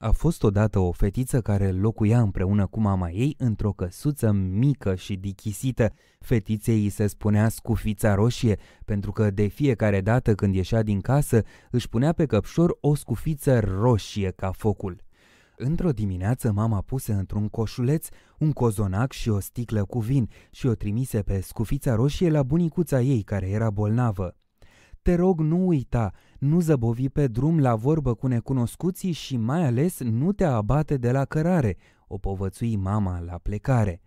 A fost odată o fetiță care locuia împreună cu mama ei într-o căsuță mică și dichisită. Fetiței îi se spunea scufița roșie, pentru că de fiecare dată când ieșea din casă, își punea pe căpșor o scufiță roșie ca focul. Într-o dimineață mama puse într-un coșuleț un cozonac și o sticlă cu vin și o trimise pe scufița roșie la bunicuța ei care era bolnavă. Te rog, nu uita, nu zăbovi pe drum la vorbă cu necunoscuții și mai ales nu te abate de la cărare, o povățui mama la plecare.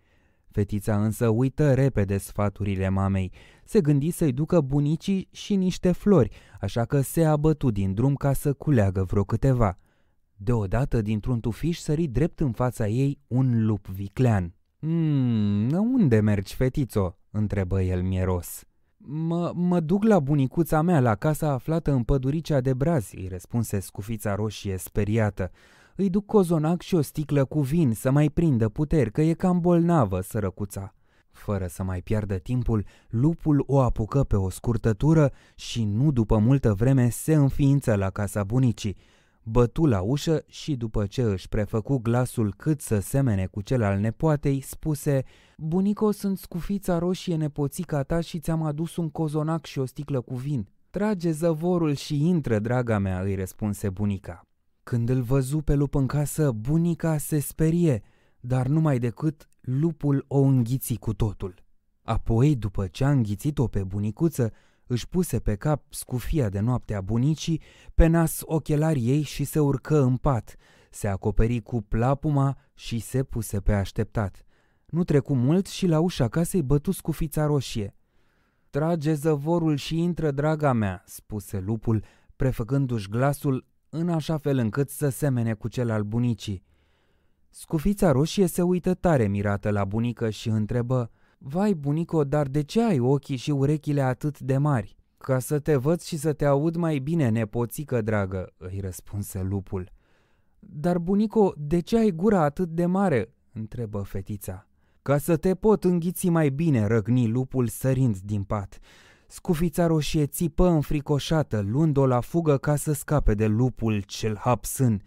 Fetița însă uită repede sfaturile mamei. Se gândi să-i ducă bunicii și niște flori, așa că se abătu din drum ca să culeagă vreo câteva. Deodată, dintr-un tufiș, sări drept în fața ei un lup viclean. Mmm, unde mergi, fetițo?" întrebă el mieros. Mă, mă duc la bunicuța mea, la casa aflată în păduricea de brazi, îi răspunse scufița roșie speriată. Îi duc cozonac și o sticlă cu vin să mai prindă puteri, că e cam bolnavă sărăcuța. Fără să mai piardă timpul, lupul o apucă pe o scurtătură și nu după multă vreme se înființă la casa bunicii bătu la ușă și după ce își prefăcu glasul cât să semene cu cel al nepoatei, spuse Bunico, sunt scufița roșie nepoțica ta și ți-am adus un cozonac și o sticlă cu vin. Trage zăvorul și intră, draga mea, îi răspunse bunica. Când îl văzu pe lup în casă, bunica se sperie, dar numai decât lupul o înghiți cu totul. Apoi, după ce a înghițit-o pe bunicuță, își puse pe cap scufia de noapte a bunicii, pe nas ochelarii ei și se urcă în pat, se acoperi cu plapuma și se puse pe așteptat. Nu trecu mult și la ușa casei bătu scufița roșie. Trage zăvorul și intră, draga mea," spuse lupul, prefăcându-și glasul în așa fel încât să semene cu cel al bunicii. Scufița roșie se uită tare mirată la bunică și întrebă, Vai, bunico, dar de ce ai ochii și urechile atât de mari? Ca să te văd și să te aud mai bine, nepoțică dragă, îi răspunse lupul. Dar, bunico, de ce ai gura atât de mare? întrebă fetița. Ca să te pot înghiți mai bine, răgni lupul sărind din pat. Scufița roșie țipă înfricoșată, luând-o la fugă ca să scape de lupul cel hapsân.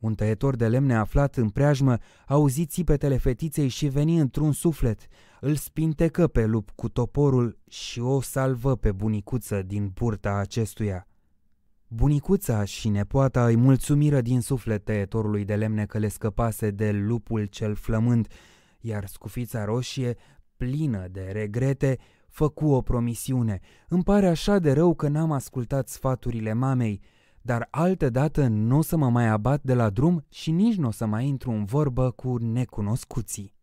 Un tăietor de lemne aflat în preajmă auzi țipetele fetiței și veni într-un suflet. Îl spintecă pe lup cu toporul și o salvă pe bunicuță din purta acestuia. Bunicuța și nepoata îi mulțumiră din suflet tăietorului de lemne că le scăpase de lupul cel flămând, iar scufița roșie, plină de regrete, făcu o promisiune. Îmi pare așa de rău că n-am ascultat sfaturile mamei – dar altădată nu o să mă mai abat de la drum și nici nu o să mai intru în vorbă cu necunoscuții.